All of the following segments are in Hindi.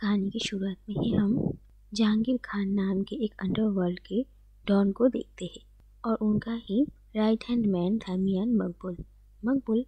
कहानी की शुरुआत में ही हम जहांगीर खान नाम के एक अंडरवर्ल्ड के डॉन को देखते हैं और उनका ही राइट हैंड मैन था मियान मकबुल मकबुल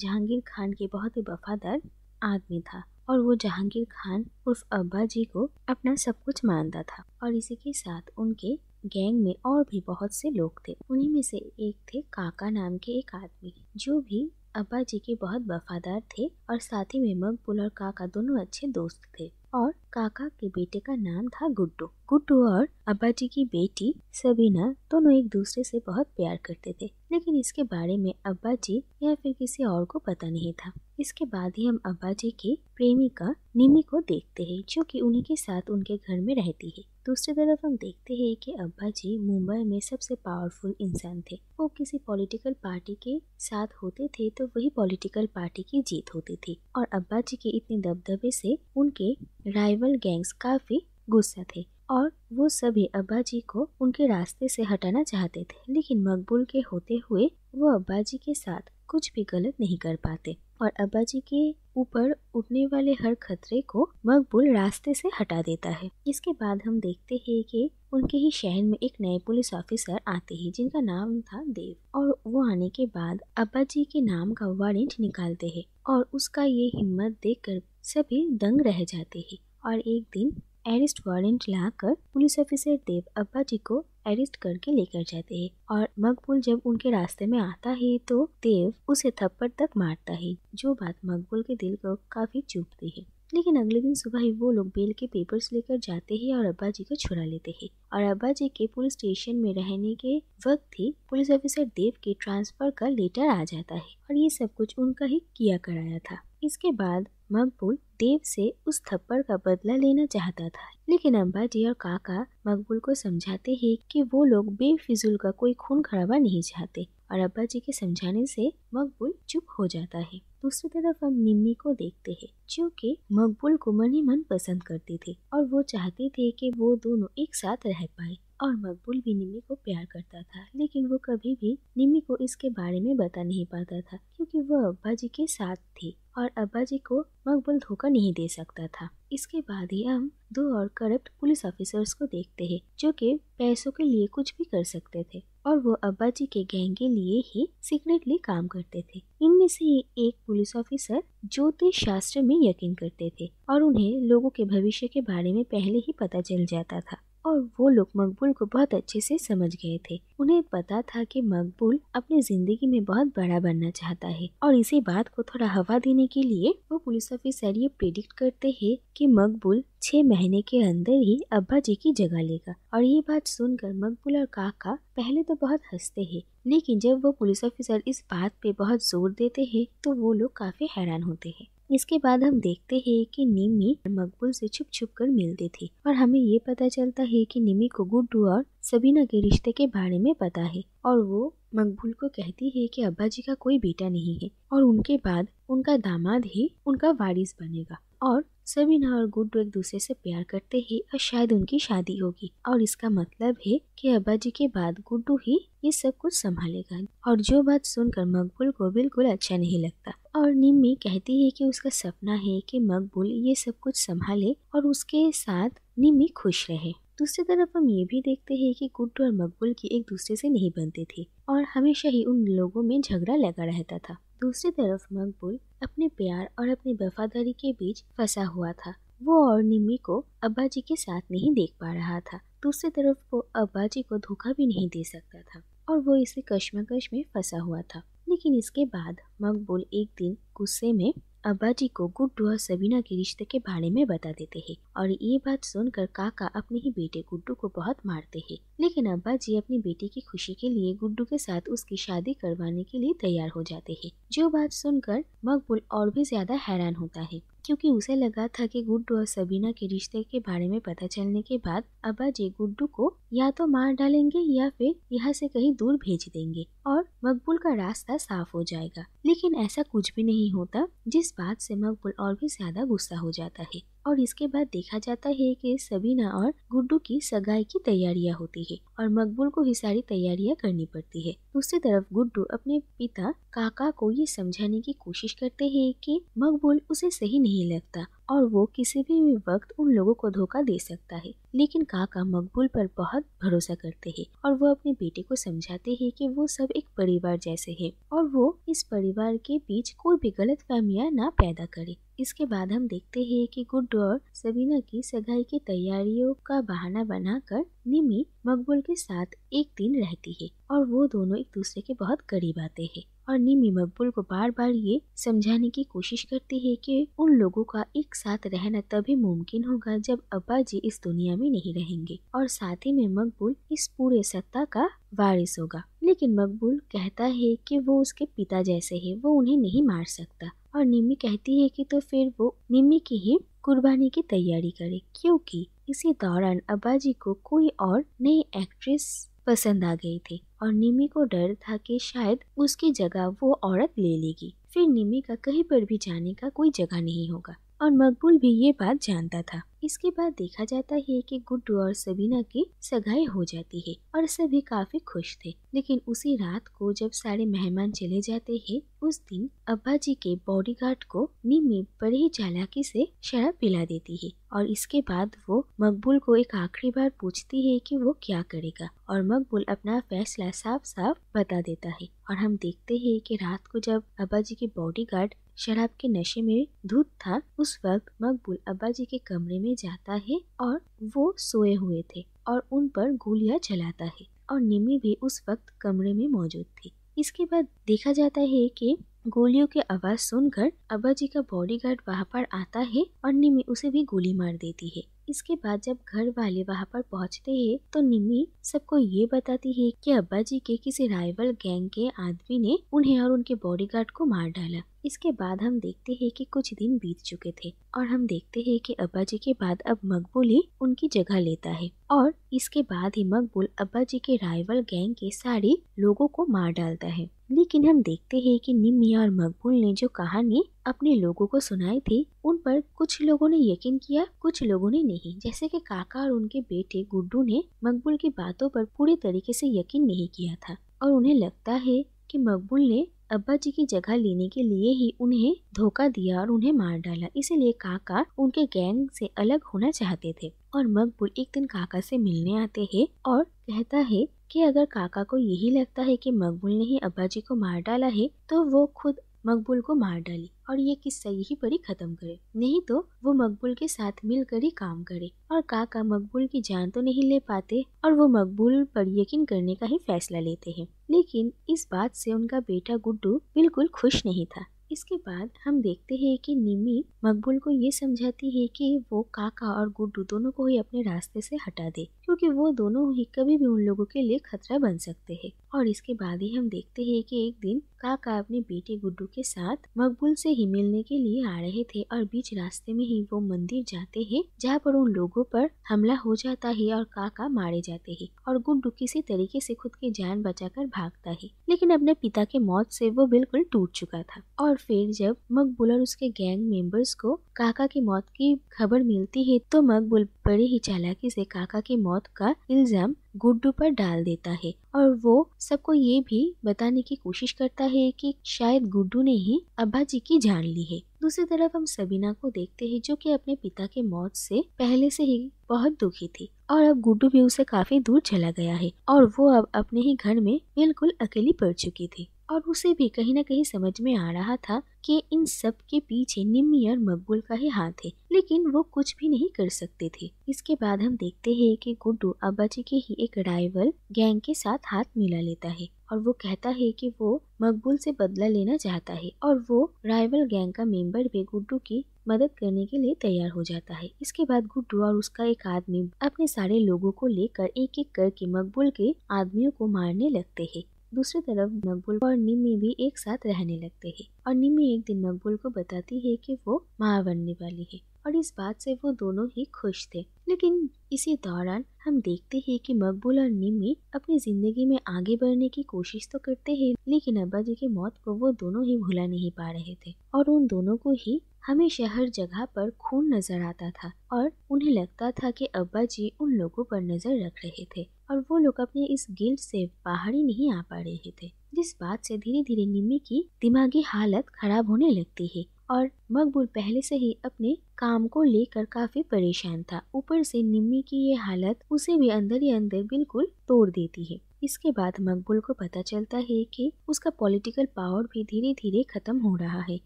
जहांगीर खान के बहुत ही वफादार आदमी था और वो जहांगीर खान उर्फ अब्बा जी को अपना सब कुछ मानता था और इसी के साथ उनके गैंग में और भी बहुत से लोग थे उन्हीं में से एक थे काका नाम के एक आदमी जो भी अब्बा जी के बहुत वफादार थे और साथ ही में मकबुल और काका दोनों अच्छे दोस्त थे और काका के बेटे का नाम था गुड्डू गुड्डू और अब्बा जी की बेटी सबीना दोनों एक दूसरे से बहुत प्यार करते थे लेकिन इसके बारे में अब्बा जी या फिर किसी और को पता नहीं था इसके बाद ही हम अब्बा जी की प्रेमिका निमी को देखते हैं जो कि उन्हीं के साथ उनके घर में रहती है दूसरी तरफ हम देखते हैं कि अब्बा जी मुंबई में सबसे पावरफुल इंसान थे वो किसी पॉलिटिकल पार्टी के साथ होते थे तो वही पॉलिटिकल पार्टी की जीत होती थी और अब्बा जी के इतने दबदबे से उनके राइवल गैंग्स काफी गुस्सा थे और वो सभी अब्बा जी को उनके रास्ते से हटाना चाहते थे लेकिन मकबूल के होते हुए वो अब्बा जी के साथ कुछ भी गलत नहीं कर पाते और अब्बा जी के ऊपर उठने वाले हर खतरे को मकबूल रास्ते से हटा देता है इसके बाद हम देखते हैं कि उनके ही शहर में एक नए पुलिस ऑफिसर आते हैं जिनका नाम था देव और वो आने के बाद अब्बा जी के नाम का वारंट निकालते हैं और उसका ये हिम्मत देखकर सभी दंग रह जाते हैं और एक दिन अरेस्ट वारंट लाकर पुलिस ऑफिसर देव अब्बा जी को अरेस्ट करके लेकर जाते हैं और मकबूल जब उनके रास्ते में आता है तो देव उसे थप्पड़ तक मारता है जो बात मकबूल के दिल को काफी चुभती है लेकिन अगले दिन सुबह ही वो लोग बेल के पेपर्स लेकर जाते हैं और अब्बा जी को छुड़ा लेते हैं और अब्बा जी के पुलिस स्टेशन में रहने के वक्त ही पुलिस ऑफिसर देव के ट्रांसफर का लेटर आ जाता है और ये सब कुछ उनका ही किया कराया था इसके बाद मकबूल देव से उस थप्पड़ का बदला लेना चाहता था लेकिन अम्बाजी और काका मकबूल को समझाते हैं कि वो लोग बेफिजुल का कोई खून खराबा नहीं चाहते और अब्बा जी के समझाने से मकबूल चुप हो जाता है दूसरी तरफ हम निम्मी को देखते हैं जो कि मकबूल को मन ही मन पसंद करते थे और वो चाहते थे कि वो दोनों एक साथ रह पाए और मकबूल भी निमी को प्यार करता था लेकिन वो कभी भी निमी को इसके बारे में बता नहीं पाता था क्योंकि वह अब्बा जी के साथ थी और अब्बा जी को मकबूल धोखा नहीं दे सकता था इसके बाद ही हम दो और करप्ट पुलिस ऑफिसर्स को देखते हैं जो कि पैसों के लिए कुछ भी कर सकते थे और वो अब्बा जी के गैंग के लिए ही सीक्रेटली काम करते थे इनमें से एक पुलिस ऑफिसर ज्योतिष शास्त्र में यकीन करते थे और उन्हें लोगों के भविष्य के बारे में पहले ही पता चल जाता था और वो लोग मकबूल को बहुत अच्छे से समझ गए थे उन्हें पता था कि मकबूल अपनी जिंदगी में बहुत बड़ा बनना चाहता है और इसी बात को थोड़ा हवा देने के लिए वो पुलिस ऑफिसर ये प्रिडिक्ट करते हैं कि मकबूल छह महीने के अंदर ही अब्बा जी की जगह लेगा और ये बात सुनकर मकबूल और काका पहले तो बहुत हंसते हैं लेकिन जब वो पुलिस ऑफिसर इस बात पे बहुत जोर देते हैं तो वो लोग काफी हैरान होते हैं इसके बाद हम देखते हैं कि निमी मकबूल से छुप छुप कर मिलते थे और हमें ये पता चलता है कि निमी को गुड्डू और सबीना के रिश्ते के बारे में पता है और वो मकबूल को कहती है कि अब्बा जी का कोई बेटा नहीं है और उनके बाद उनका दामाद ही उनका वारिस बनेगा और सबीना और गुड्डू एक दूसरे से प्यार करते हैं और शायद उनकी शादी होगी और इसका मतलब है कि अब्बा जी के बाद गुड्डू ही ये सब कुछ संभालेगा और जो बात सुनकर मकबूल को बिल्कुल अच्छा नहीं लगता और निम्मी कहती है कि उसका सपना है कि मकबूल ये सब कुछ संभाले और उसके साथ निम्मी खुश रहे दूसरी तरफ हम ये भी देखते हैं कि गुड्डू और मकबूल की एक दूसरे से नहीं बनते थे और हमेशा ही उन लोगों में झगड़ा लगा रहता था दूसरी तरफ मकबूल अपने प्यार और अपनी वफादारी के बीच फंसा हुआ था वो और निम्मी को अब्बा जी के साथ नहीं देख पा रहा था दूसरी तरफ वो अब्बा जी को धोखा भी नहीं दे सकता था और वो इसे कश्मकश में फंसा हुआ था लेकिन इसके बाद मकबूल एक दिन गुस्से में अब्बा जी को गुड्डू और सबीना के रिश्ते के बारे में बता देते हैं और ये बात सुनकर काका अपने ही बेटे गुड्डू को बहुत मारते हैं लेकिन अब्बा जी अपनी बेटी की खुशी के लिए गुड्डू के साथ उसकी शादी करवाने के लिए तैयार हो जाते हैं जो बात सुनकर मकबूल और भी ज्यादा हैरान होता है क्योंकि उसे लगा था कि गुड्डू और सबीना के रिश्ते के बारे में पता चलने के बाद अब्बा जी गुड्डू को या तो मार डालेंगे या फिर यहाँ से कहीं दूर भेज देंगे और मकबूल का रास्ता साफ हो जाएगा लेकिन ऐसा कुछ भी नहीं होता जिस बात से मकबूल और भी ज्यादा गुस्सा हो जाता है और इसके बाद देखा जाता है कि सबीना और गुड्डू की सगाई की तैयारियां होती है और मकबूल को ही सारी तैयारियां करनी पड़ती है दूसरी तरफ गुड्डू अपने पिता काका को ये समझाने की कोशिश करते हैं कि मकबूल उसे सही नहीं लगता और वो किसी भी वक्त उन लोगों को धोखा दे सकता है लेकिन काका मकबूल पर बहुत भरोसा करते हैं और वो अपने बेटे को समझाते हैं कि वो सब एक परिवार जैसे हैं और वो इस परिवार के बीच कोई भी गलत फहमियाँ ना पैदा करे इसके बाद हम देखते हैं कि गुड और सबीना की सगाई की तैयारियों का बहाना बनाकर निमी मकबूल के साथ एक दिन रहती है और वो दोनों एक दूसरे के बहुत करीब आते हैं और निमी मकबूल को बार बार ये समझाने की कोशिश करती है कि उन लोगों का एक साथ रहना तभी मुमकिन होगा जब अब्बा जी इस दुनिया में नहीं रहेंगे और साथ ही में मकबूल इस पूरे सत्ता का वारिस होगा लेकिन मकबूल कहता है कि वो उसके पिता जैसे है वो उन्हें नहीं मार सकता और निमी कहती है कि तो फिर वो निमी की ही कुर्बानी की तैयारी करे क्योंकि इसी दौरान अब्बा जी को कोई और नई एक्ट्रेस पसंद आ गई थी और निमी को डर था कि शायद उसकी जगह वो औरत ले लेगी फिर निमी का कहीं पर भी जाने का कोई जगह नहीं होगा और मकबूल भी ये बात जानता था इसके बाद देखा जाता है कि गुड्डू और सबीना की सगाई हो जाती है और सभी काफी खुश थे लेकिन उसी रात को जब सारे मेहमान चले जाते हैं उस दिन अब्बा जी के बॉडीगार्ड को निमी ही चालाकी से शराब पिला देती है और इसके बाद वो मकबूल को एक आखिरी बार पूछती है कि वो क्या करेगा और मकबूल अपना फैसला साफ साफ बता देता है और हम देखते हैं कि रात को जब अब्बा जी के बॉडीगार्ड शराब के नशे में धूत था उस वक्त मकबूल अब्बा जी के कमरे में जाता है और वो सोए हुए थे और उन पर गोलियां चलाता है और निमी भी उस वक्त कमरे में मौजूद थी इसके बाद देखा जाता है कि गोलियों की आवाज सुनकर अब्बा जी का बॉडीगार्ड वहाँ पर आता है और निमी उसे भी गोली मार देती है इसके बाद जब घर वाले वहाँ पर पहुँचते हैं तो निमी सबको ये बताती है कि अब्बा जी के किसी राइवल गैंग के आदमी ने उन्हें और उनके बॉडीगार्ड को मार डाला इसके बाद हम देखते हैं कि कुछ दिन बीत चुके थे और हम देखते हैं कि अब्बा जी के बाद अब मकबूल ही उनकी जगह लेता है और इसके बाद ही मकबूल अब्बा जी के राइवल गैंग के सारे लोगों को मार डालता है लेकिन हम देखते हैं कि निमिया और मकबूल ने जो कहानी अपने लोगों को सुनाई थी उन पर कुछ लोगों ने यकीन किया कुछ लोगों ने नहीं जैसे कि काका और उनके बेटे गुड्डू ने मकबूल की बातों पर पूरी तरीके से यकीन नहीं किया था और उन्हें लगता है कि मकबूल ने अब्बा जी की जगह लेने के लिए ही उन्हें धोखा दिया और उन्हें मार डाला इसीलिए काका उनके गैंग से अलग होना चाहते थे और मकबूल एक दिन काका से मिलने आते हैं और कहता है कि अगर काका को यही लगता है कि मकबूल ने ही अब्बा जी को मार डाला है तो वो खुद मकबूल को मार डाली और ये किस्सा सही पर परी खत्म करे नहीं तो वो मकबूल के साथ मिलकर ही काम करे और काका मकबूल की जान तो नहीं ले पाते और वो मकबूल पर यकीन करने का ही फैसला लेते हैं लेकिन इस बात से उनका बेटा गुड्डू बिल्कुल खुश नहीं था इसके बाद हम देखते हैं कि निमी मकबूल को ये समझाती है कि वो काका और गुड्डू दोनों को ही अपने रास्ते से हटा दे क्योंकि वो दोनों ही कभी भी उन लोगों के लिए खतरा बन सकते हैं और इसके बाद ही हम देखते हैं कि एक दिन काका अपने बेटे गुड्डू के साथ मकबूल से ही मिलने के लिए आ रहे थे और बीच रास्ते में ही वो मंदिर जाते हैं जहाँ पर उन लोगों पर हमला हो जाता है और काका मारे जाते हैं और गुड्डू किसी तरीके से खुद की जान बचाकर भागता है लेकिन अपने पिता के मौत से वो बिल्कुल टूट चुका था और फिर जब मकबूल और उसके गैंग मेंबर्स को काका की मौत की खबर मिलती है तो मकबूल बड़े ही चालाकी से काका की मौत का इल्जाम गुड्डू पर डाल देता है और वो सबको ये भी बताने की कोशिश करता है कि शायद गुड्डू ने ही अब्बा जी की जान ली है दूसरी तरफ हम सबीना को देखते हैं जो कि अपने पिता के मौत से पहले से ही बहुत दुखी थी और अब गुड्डू भी उसे काफी दूर चला गया है और वो अब अपने ही घर में बिल्कुल अकेली पड़ चुकी थी और उसे भी कहीं ना कहीं समझ में आ रहा था कि इन सब के पीछे निम्मी और मकबूल का ही हाथ है लेकिन वो कुछ भी नहीं कर सकते थे इसके बाद हम देखते हैं कि गुड्डू अबाजी के ही एक राइवल गैंग के साथ हाथ मिला लेता है और वो कहता है कि वो मकबूल से बदला लेना चाहता है और वो राइवल गैंग का मेंबर भी गुड्डू की मदद करने के लिए तैयार हो जाता है इसके बाद गुड्डू और उसका एक आदमी अपने सारे लोगों को लेकर एक एक करके मकबूल के आदमियों को मारने लगते हैं दूसरी तरफ मकबूल और निमी भी एक साथ रहने लगते हैं और निमी एक दिन मकबूल को बताती है कि वो माँ बनने वाली है और इस बात से वो दोनों ही खुश थे लेकिन इसी दौरान हम देखते हैं कि मकबूल और निमी अपनी जिंदगी में आगे बढ़ने की कोशिश तो करते हैं लेकिन अब्बा जी की मौत को वो दोनों ही भुला नहीं पा रहे थे और उन दोनों को ही हमेशा हर जगह पर खून नजर आता था और उन्हें लगता था कि अब्बा जी उन लोगों पर नजर रख रहे थे और वो लोग अपने इस गिल्ड से बाहर ही नहीं आ पा रहे थे जिस बात से धीरे धीरे निम्मी की दिमागी हालत खराब होने लगती है और मकबूल पहले से ही अपने काम को लेकर काफी परेशान था ऊपर से निम्मी की ये हालत उसे भी अंदर ही अंदर बिल्कुल तोड़ देती है इसके बाद मकबूल को पता चलता है कि उसका पॉलिटिकल पावर भी धीरे धीरे खत्म हो रहा है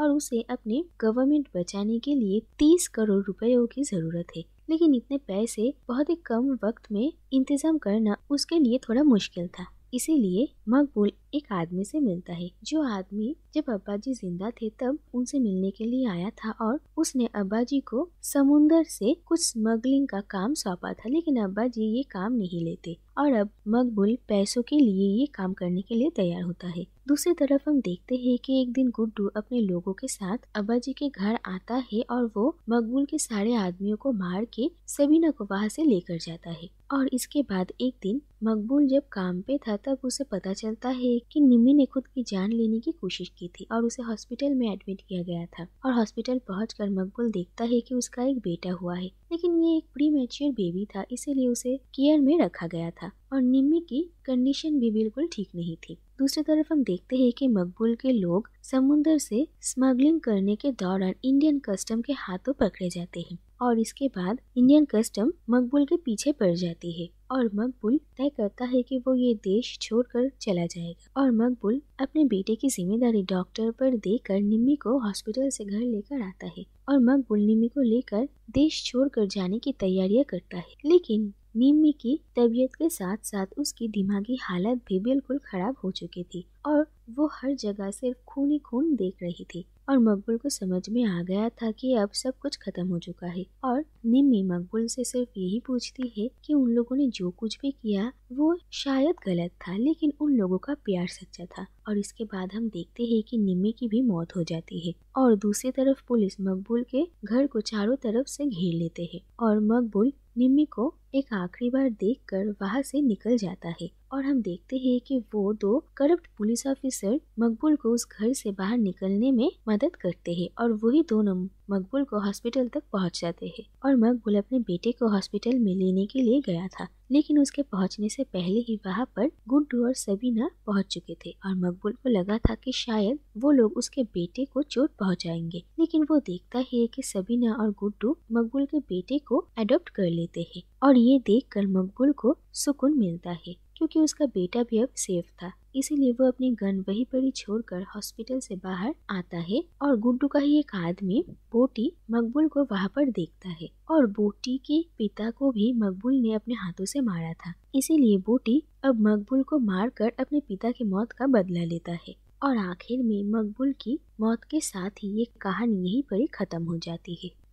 और उसे अपने गवर्नमेंट बचाने के लिए तीस करोड़ रुपयों की जरूरत है लेकिन इतने पैसे बहुत ही कम वक्त में इंतजाम करना उसके लिए थोड़ा मुश्किल था इसीलिए मकबूल एक आदमी से मिलता है जो आदमी जब अब्बा जी जिंदा थे तब उनसे मिलने के लिए आया था और उसने अब्बा जी को समुन्दर से कुछ स्मगलिंग का काम सौंपा था लेकिन अब्बा जी ये काम नहीं लेते और अब मकबूल पैसों के लिए ये काम करने के लिए तैयार होता है दूसरी तरफ हम देखते हैं कि एक दिन गुड्डू अपने लोगों के साथ अब्बा जी के घर आता है और वो मकबूल के सारे आदमियों को मार के सबीना को वहाँ से लेकर जाता है और इसके बाद एक दिन मकबूल जब काम पे था तब उसे पता चलता है देख के निमी ने खुद की जान लेने की कोशिश की थी और उसे हॉस्पिटल में एडमिट किया गया था और हॉस्पिटल पहुँच कर मकबुल देखता है की उसका एक बेटा हुआ है लेकिन ये एक प्री मेच्योर बेबी था इसीलिए उसे केयर में रखा गया था और निम्मी की कंडीशन भी बिल्कुल ठीक नहीं थी दूसरी तरफ हम देखते हैं कि मकबूल के लोग समुंदर से स्मगलिंग करने के दौरान इंडियन कस्टम के हाथों पकड़े जाते हैं और इसके बाद इंडियन कस्टम मकबूल के पीछे पड़ जाती है और मकबूल तय करता है कि वो ये देश छोड़कर चला जाएगा और मकबूल अपने बेटे की जिम्मेदारी डॉक्टर पर देकर निम्मी को हॉस्पिटल से घर लेकर आता है और मकबूल निम्मी को लेकर देश छोड़कर जाने की तैयारियां करता है लेकिन निम्मी की तबीयत के साथ साथ उसकी दिमागी हालत भी बिल्कुल खराब हो चुकी थी और वो हर जगह सिर्फ खून ही खून देख रही थी और मकबूल को समझ में आ गया था कि अब सब कुछ खत्म हो चुका है और निम्मी मकबूल से सिर्फ यही पूछती है कि उन लोगों ने जो कुछ भी किया वो शायद गलत था लेकिन उन लोगों का प्यार सच्चा था और इसके बाद हम देखते हैं कि निम्मी की भी मौत हो जाती है और दूसरी तरफ पुलिस मकबूल के घर को चारों तरफ से घेर लेते हैं और मकबूल निम्मी को एक आखिरी बार देखकर वहाँ से निकल जाता है और हम देखते हैं कि वो दो करप्ट पुलिस ऑफिसर मकबूल को उस घर से बाहर निकलने में मदद करते हैं और वही दोनों मकबूल को हॉस्पिटल तक पहुंच जाते हैं और मकबूल अपने बेटे को हॉस्पिटल में लेने के लिए गया था लेकिन उसके पहुंचने से पहले ही वहाँ पर गुड्डू और सबीना पहुंच चुके थे और मकबूल को लगा था कि शायद वो लोग उसके बेटे को चोट पहुंचाएंगे लेकिन वो देखता है कि सबीना और गुड्डू मकबूल के बेटे को अडोप्ट कर लेते हैं और ये देखकर मकबूल को सुकून मिलता है क्योंकि उसका बेटा भी अब सेफ था इसीलिए वो अपनी गन वही पर ही छोड़कर हॉस्पिटल से बाहर आता है और गुड्डू का ही एक आदमी बोटी मकबूल को वहाँ पर देखता है और बोटी के पिता को भी मकबूल ने अपने हाथों से मारा था इसीलिए बोटी अब मकबूल को मारकर अपने पिता की मौत का बदला लेता है और आखिर में मकबूल की मौत के साथ ही ये कहानी यहीं पर ही खत्म हो जाती है